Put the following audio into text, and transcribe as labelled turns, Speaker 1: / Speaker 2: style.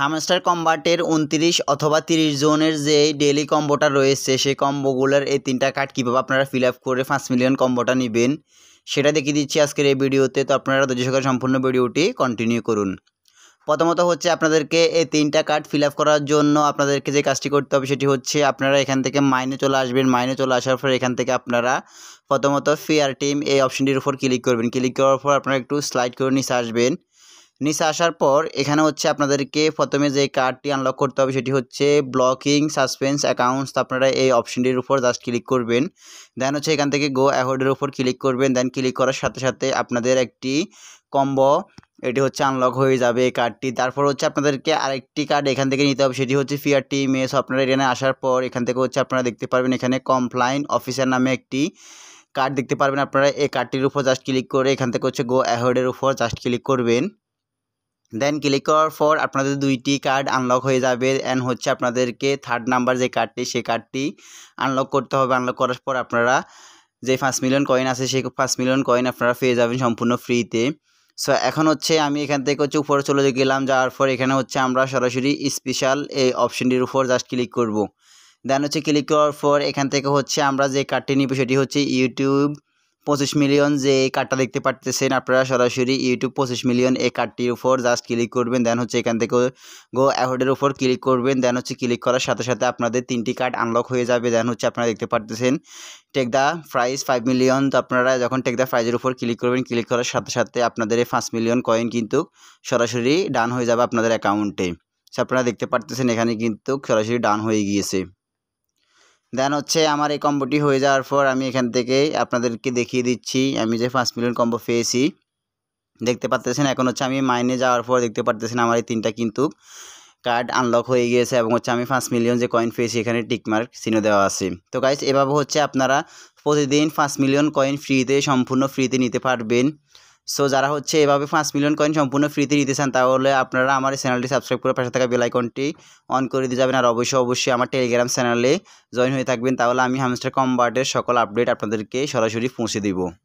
Speaker 1: hamster কম্বাটের উনত্রিশ অথবা তিরিশ জোনের যে ডেলি কম্বোটা রয়েছে সেই কম্বোগুলোর এই তিনটা কার্ড কীভাবে আপনারা ফিল আপ করে পাঁচ মিলিয়ন কম্বোটা নেবেন সেটা দেখিয়ে দিচ্ছি আজকের এই ভিডিওতে তো আপনারা দুজ সহকারে সম্পূর্ণ ভিডিওটি কন্টিনিউ করুন প্রথমত হচ্ছে আপনাদেরকে এই তিনটা কার্ড ফিল করার জন্য আপনাদেরকে যে কাজটি করতে হবে সেটি হচ্ছে আপনারা এখান থেকে মাইনে চলে আসবেন মাইনে চলে আসার পর এখান থেকে আপনারা প্রথমত ফেয়ার টিম এই অপশানটির উপর ক্লিক করবেন ক্লিক করার পর আপনারা একটু স্লাইড করে নিচে আসবেন নিচে আসার পর এখানে হচ্ছে আপনাদেরকে প্রথমে যে কার্ডটি আনলক করতে হবে সেটি হচ্ছে ব্লকিং সাসপেন্স অ্যাকাউন্টস আপনারা এই অপশনটির উপর জাস্ট ক্লিক করবেন দেন হচ্ছে এখান থেকে গো অ্যাওয়ার্ডের উপর ক্লিক করবেন দেন ক্লিক করার সাথে সাথে আপনাদের একটি কম্বো এটি হচ্ছে আনলক হয়ে যাবে এই কার্ডটি তারপর হচ্ছে আপনাদেরকে আরেকটি কার্ড এখান থেকে নিতে হবে সেটি হচ্ছে টি মেস আপনারা এখানে আসার পর এখান থেকে হচ্ছে আপনারা দেখতে পারবেন এখানে কমপ্লাইন অফিসার নামে একটি কার্ড দেখতে পারবেন আপনারা এই কার্ডটির উপর জাস্ট ক্লিক করে এখান থেকে হচ্ছে গো অ্যাওয়ার্ডের উপর জাস্ট ক্লিক করবেন দেন ক্লিক করার পর আপনাদের দুইটি কার্ড আনলক হয়ে যাবে অ্যান্ড হচ্ছে আপনাদেরকে থার্ড নাম্বার যে কার্ডটি সেই কার্ডটি আনলক করতে হবে আনলক করার পর আপনারা যে পাঁচ মিলিয়ন কয়েন আছে সেই পাঁচ মিলিয়ন কয়েন আপনারা পেয়ে যাবেন সম্পূর্ণ ফ্রিতে সো এখন হচ্ছে আমি এখান থেকে হচ্ছে উপরে চলে গেলাম যাওয়ার পর এখানে হচ্ছে আমরা সরাসরি স্পেশাল এই অপশনটির উপর জাস্ট ক্লিক করব দেন হচ্ছে ক্লিক করার পর এখান থেকে হচ্ছে আমরা যে কার্ডটি নিব সেটি হচ্ছে ইউটিউব পঁচিশ মিলিয়ন যে এই কার্ডটা দেখতে পারতেছেন আপনারা সরাসরি ইউটিউব পঁচিশ মিলিয়ন এই কার্ডটির উপর জাস্ট ক্লিক করবেন দেন হচ্ছে এখান থেকে গো অ্যাওয়ার্ডের উপর ক্লিক করবেন দেন হচ্ছে ক্লিক করার সাথে সাথে আপনাদের তিনটি কার্ড আনলক হয়ে যাবে দেন হচ্ছে আপনারা দেখতে পারতেছেন take the price five million তো আপনারা যখন টেক দ্য প্রাইজের উপর ক্লিক করবেন ক্লিক করার সাথে সাথে আপনাদের এই পাঁচ মিলিয়ন কয়েন কিন্তু সরাসরি ডান হয়ে যাবে আপনাদের অ্যাকাউন্টে আপনারা দেখতে পারতেছেন এখানে কিন্তু সরাসরি ডান হয়ে গিয়েছে দেন হচ্ছে আমার এই কম্বোটি হয়ে যাওয়ার পর আমি এখান থেকে আপনাদেরকে দেখিয়ে দিচ্ছি আমি যে পাঁচ মিলিয়ন কম্বো পেয়েছি দেখতে পারতেছেন এখন হচ্ছে আমি মাইনে যাওয়ার পর দেখতে পারতেছেন আমার এই তিনটা কিন্তু কার্ড আনলক হয়ে গিয়েছে এবং হচ্ছে আমি পাঁচ মিলিয়ন যে কয়েন পেয়েছি এখানে টিকমার্ক চিহ্ন দেওয়া আছে তো গাইজ এভাবে হচ্ছে আপনারা প্রতিদিন পাঁচ মিলিয়ন কয়েন ফ্রিতে সম্পূর্ণ ফ্রিতে নিতে পারবেন সো যারা হচ্ছে এভাবে পাঁচ মিলিয়ন কয়েন সম্পূর্ণ ফ্রিতে নিতে চান তাহলে আপনারা আমার চ্যানেলটি সাবস্ক্রাইব করে পাশে থাকা বেলাইকনটি অন করে দিয়ে যাবেন আর অবশ্যই অবশ্যই আমার টেলিগ্রাম চ্যানেলে জয়েন হয়ে থাকবেন তাহলে আমি হামস্টার কম্বার্টের সকল আপডেট আপনাদেরকে সরাসরি পৌঁছে দেবো